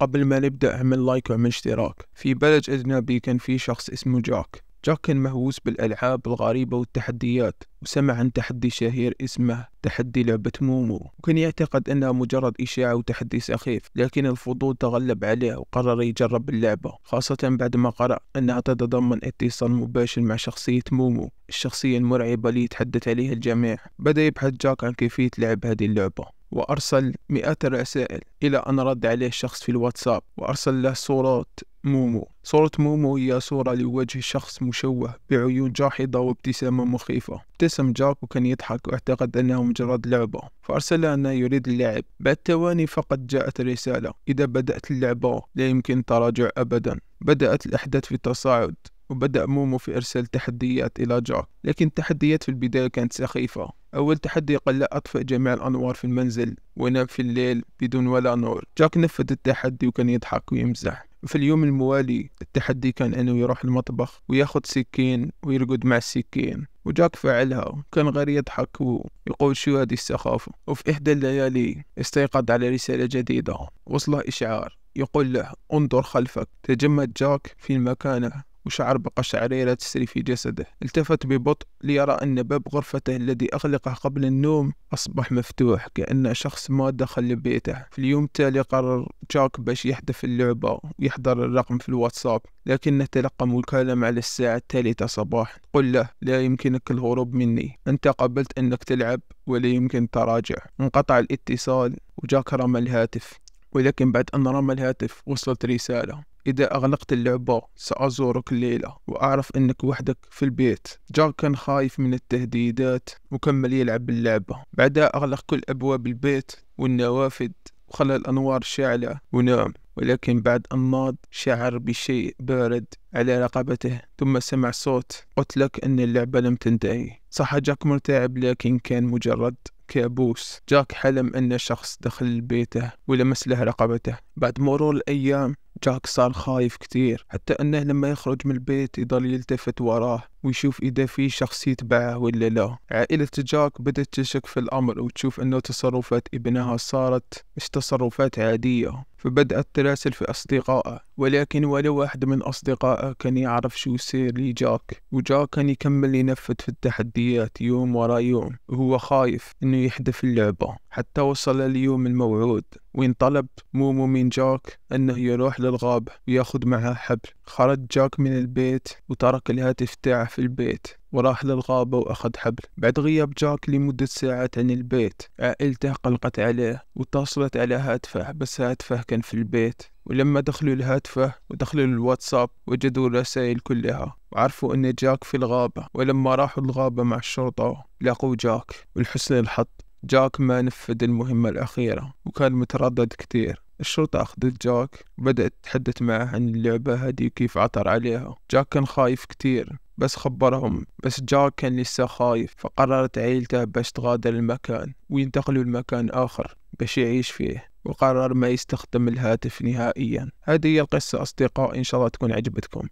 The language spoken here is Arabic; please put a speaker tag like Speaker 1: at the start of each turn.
Speaker 1: قبل ما نبدأ اعمل لايك واعمل اشتراك في بلد أجنبي كان في شخص اسمه جاك جاك كان مهووس بالألعاب الغريبة والتحديات وسمع عن تحدي شهير اسمه تحدي لعبة مومو وكان يعتقد أنها مجرد إشاعة وتحدي سخيف لكن الفضول تغلب عليه وقرر يجرب اللعبة خاصة بعد ما قرأ أنها تتضمن اتصال مباشر مع شخصية مومو الشخصية المرعبة اللي يتحدث عليها الجميع بدأ يبحث جاك عن كيفية لعب هذه اللعبة وأرسل مئات الرسائل إلى أن رد عليه شخص في الواتساب وأرسل له صورة مومو صورة مومو هي صورة لوجه شخص مشوه بعيون جاحظة وابتسامة مخيفة ابتسم جاك وكان يضحك واعتقد أنه مجرد لعبة فأرسل أنه يريد اللعب بعد ثواني فقط جاءت الرسالة إذا بدأت اللعبة لا يمكن التراجع أبدا بدأت الأحداث في التصاعد وبدأ مومو في إرسال تحديات إلى جاك لكن التحديات في البداية كانت سخيفة أول تحدي قال لا أطفئ جميع الأنوار في المنزل وينام في الليل بدون ولا نور جاك نفذ التحدي وكان يضحك ويمزح في اليوم الموالي التحدي كان أنه يروح المطبخ وياخد سكين ويرقد مع السكين وجاك فعلها كان غير يضحك ويقول شو هذه السخافة وفي إحدى الليالي استيقظ على رسالة جديدة وصله إشعار يقول له انظر خلفك تجمد جاك في مكانه وشعر بقشعريرة تسري في جسده التفت ببطء ليرى أن باب غرفته الذي أغلقه قبل النوم أصبح مفتوح كأن شخص ما دخل لبيته في اليوم التالي قرر جاك باش يحذف اللعبة ويحضر الرقم في الواتساب لكنه تلقى مكالمة على الساعة الثالثة صباح قل له لا يمكنك الهروب مني أنت قبلت أنك تلعب ولا يمكن تراجع انقطع الاتصال وجاك رمى الهاتف ولكن بعد أن رمى الهاتف وصلت رسالة إذا أغلقت اللعبة سأزورك الليلة وأعرف أنك وحدك في البيت جاك كان خايف من التهديدات وكمل يلعب باللعبة بعدها أغلق كل أبواب البيت والنوافذ وخلى الأنوار شاعلة ونام ولكن بعد أن ناض شعر بشيء بارد على رقبته ثم سمع صوت قلت لك أن اللعبة لم تنتهي صح جاك مرتعب لكن كان مجرد كابوس جاك حلم أن شخص دخل بيته ولمس له رقبته بعد مرور الأيام جاك صار خايف كتير حتى أنه لما يخرج من البيت يضل يلتفت وراه ويشوف إذا في شخص يتبعه ولا لا عائلة جاك بدت تشك في الأمر وتشوف أنه تصرفات ابنها صارت مش تصرفات عادية فبدأت تراسل في أصدقائه ولكن ولا واحد من أصدقائه كان يعرف شو يصير لجاك وجاك كان يكمل ينفذ في التحديات يوم ورا يوم وهو خايف أنه يحدث اللعبة حتى وصل اليوم الموعود وين طلب مومو من جاك أنه يروح للغابة وياخذ معه حبل خرج جاك من البيت وترك الهاتف تاعه في البيت وراح للغابة وأخذ حبل بعد غياب جاك لمدة ساعات عن البيت عائلته قلقت عليه واتصلت على هاتفه بس هاتفه كان في البيت ولما دخلوا الهاتفه ودخلوا الواتساب وجدوا الرسائل كلها وعرفوا أن جاك في الغابة ولما راحوا الغابة مع الشرطة لقوا جاك والحسن الحظ جاك ما نفذ المهمة الأخيرة وكان متردد كتير الشرطة أخذت جاك وبدأت تتحدث معه عن اللعبة هذه وكيف عثر عليها جاك كان خايف كتير بس خبرهم بس جاك كان لسه خايف فقررت عيلته باش تغادر المكان وينتقلوا لمكان آخر باش يعيش فيه وقرر ما يستخدم الهاتف نهائيا هذه هي القصة أصدقائي إن شاء الله تكون عجبتكم